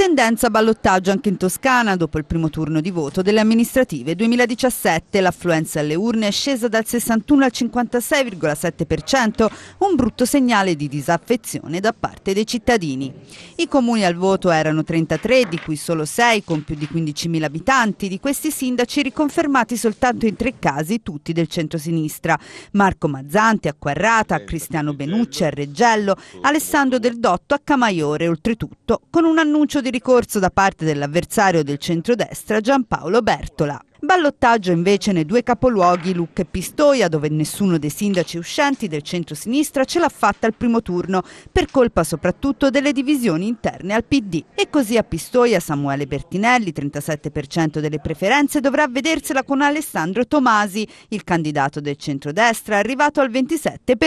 tendenza a ballottaggio anche in Toscana dopo il primo turno di voto delle amministrative. 2017 l'affluenza alle urne è scesa dal 61 al 56,7%, un brutto segnale di disaffezione da parte dei cittadini. I comuni al voto erano 33, di cui solo 6 con più di 15.000 abitanti, di questi sindaci riconfermati soltanto in tre casi, tutti del centrosinistra. Marco Mazzanti a Quarrata, eh, Cristiano Benucci a Reggello, Alessandro Del Dotto a Camaiore, oltretutto con un annuncio di ricorso da parte dell'avversario del centrodestra Giampaolo Bertola. Ballottaggio invece nei due capoluoghi Lucca e Pistoia, dove nessuno dei sindaci uscenti del centro-sinistra ce l'ha fatta al primo turno, per colpa soprattutto delle divisioni interne al PD. E così a Pistoia Samuele Bertinelli, 37% delle preferenze, dovrà vedersela con Alessandro Tomasi, il candidato del centrodestra, arrivato al 27%.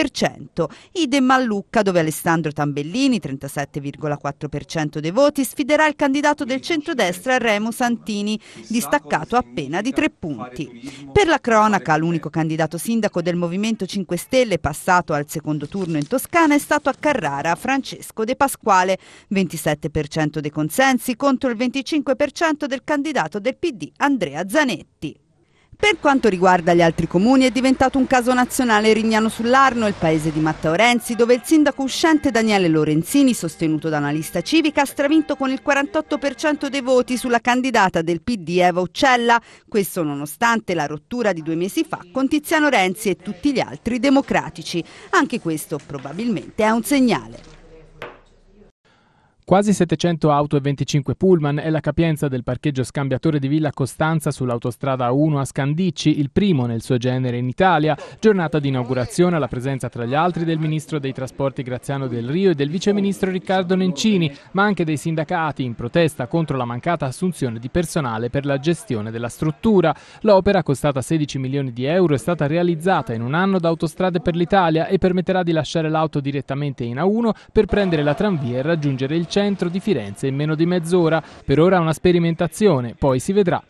Idem a Lucca, dove Alessandro Tambellini, 37,4% dei voti, sfiderà il candidato del centrodestra Remo Santini, distaccato appena di tre punti. Per la cronaca, l'unico candidato sindaco del Movimento 5 Stelle passato al secondo turno in Toscana è stato a Carrara Francesco De Pasquale, 27% dei consensi contro il 25% del candidato del PD Andrea Zanetti. Per quanto riguarda gli altri comuni è diventato un caso nazionale Rignano sull'Arno, il paese di Matteo Renzi, dove il sindaco uscente Daniele Lorenzini, sostenuto da una lista civica, ha stravinto con il 48% dei voti sulla candidata del PD Eva Uccella, questo nonostante la rottura di due mesi fa con Tiziano Renzi e tutti gli altri democratici. Anche questo probabilmente è un segnale. Quasi 700 auto e 25 pullman è la capienza del parcheggio scambiatore di Villa Costanza sull'autostrada 1 a Scandicci, il primo nel suo genere in Italia. Giornata di inaugurazione alla presenza tra gli altri del ministro dei trasporti Graziano Del Rio e del viceministro Riccardo Nencini, ma anche dei sindacati in protesta contro la mancata assunzione di personale per la gestione della struttura. L'opera, costata 16 milioni di euro, è stata realizzata in un anno da Autostrade per l'Italia e permetterà di lasciare l'auto direttamente in A1 per prendere la tranvia e raggiungere il centro centro di Firenze in meno di mezz'ora. Per ora una sperimentazione, poi si vedrà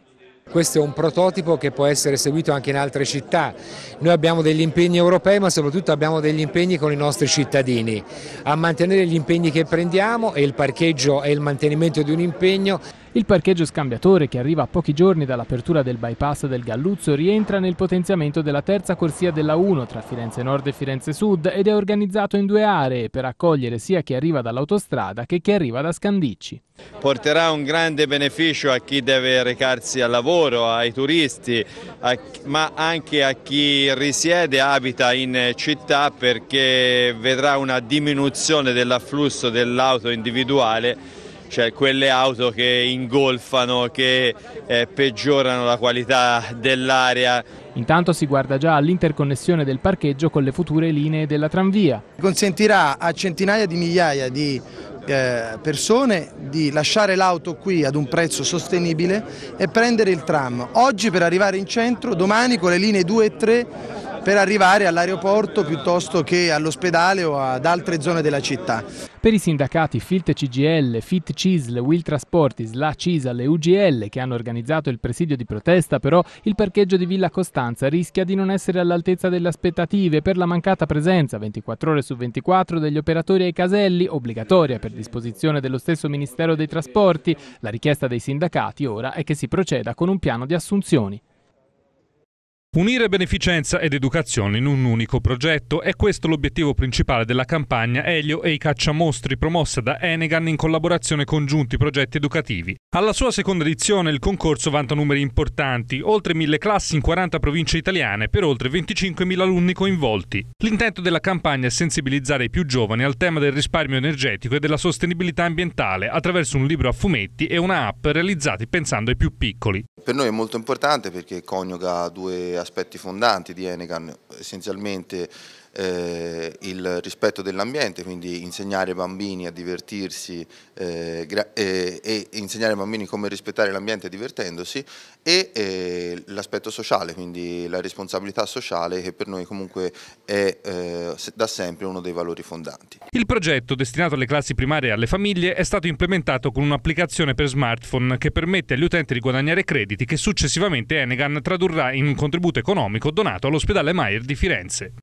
questo è un prototipo che può essere seguito anche in altre città. Noi abbiamo degli impegni europei ma soprattutto abbiamo degli impegni con i nostri cittadini a mantenere gli impegni che prendiamo e il parcheggio è il mantenimento di un impegno il parcheggio scambiatore, che arriva a pochi giorni dall'apertura del bypass del Galluzzo, rientra nel potenziamento della terza corsia della 1 tra Firenze Nord e Firenze Sud ed è organizzato in due aree per accogliere sia chi arriva dall'autostrada che chi arriva da Scandicci. Porterà un grande beneficio a chi deve recarsi al lavoro, ai turisti, a, ma anche a chi risiede e abita in città perché vedrà una diminuzione dell'afflusso dell'auto individuale cioè quelle auto che ingolfano, che eh, peggiorano la qualità dell'aria. Intanto si guarda già all'interconnessione del parcheggio con le future linee della tranvia. Consentirà a centinaia di migliaia di eh, persone di lasciare l'auto qui ad un prezzo sostenibile e prendere il tram. Oggi per arrivare in centro, domani con le linee 2 e 3 per arrivare all'aeroporto piuttosto che all'ospedale o ad altre zone della città. Per i sindacati FILT CGL, FIT CISL, Will Trasporti, SLA CISL e UGL che hanno organizzato il presidio di protesta però il parcheggio di Villa Costanza rischia di non essere all'altezza delle aspettative per la mancata presenza 24 ore su 24 degli operatori ai caselli obbligatoria per disposizione dello stesso Ministero dei Trasporti. La richiesta dei sindacati ora è che si proceda con un piano di assunzioni. Unire beneficenza ed educazione in un unico progetto è questo l'obiettivo principale della campagna Elio e i cacciamostri promossa da Enegan in collaborazione con giunti progetti educativi. Alla sua seconda edizione il concorso vanta numeri importanti, oltre mille classi in 40 province italiane per oltre 25.000 alunni coinvolti. L'intento della campagna è sensibilizzare i più giovani al tema del risparmio energetico e della sostenibilità ambientale attraverso un libro a fumetti e una app realizzati pensando ai più piccoli. Per noi è molto importante perché coniuga due aspetti fondanti di Enegan, essenzialmente eh, il rispetto dell'ambiente, quindi insegnare bambini a divertirsi eh, eh, e insegnare ai bambini come rispettare l'ambiente divertendosi e eh, l'aspetto sociale, quindi la responsabilità sociale che per noi comunque è eh, da sempre uno dei valori fondanti. Il progetto destinato alle classi primarie e alle famiglie è stato implementato con un'applicazione per smartphone che permette agli utenti di guadagnare crediti che successivamente Enegan tradurrà in un contributo economico donato all'ospedale Maier di Firenze.